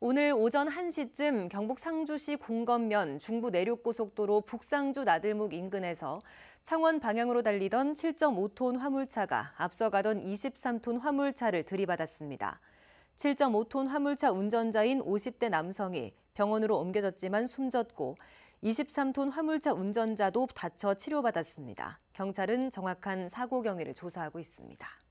오늘 오전 1시쯤 경북 상주시 공건면 중부 내륙고속도로 북상주 나들목 인근에서 창원 방향으로 달리던 7.5톤 화물차가 앞서가던 23톤 화물차를 들이받았습니다. 7.5톤 화물차 운전자인 50대 남성이 병원으로 옮겨졌지만 숨졌고 23톤 화물차 운전자도 다쳐 치료받았습니다. 경찰은 정확한 사고 경위를 조사하고 있습니다.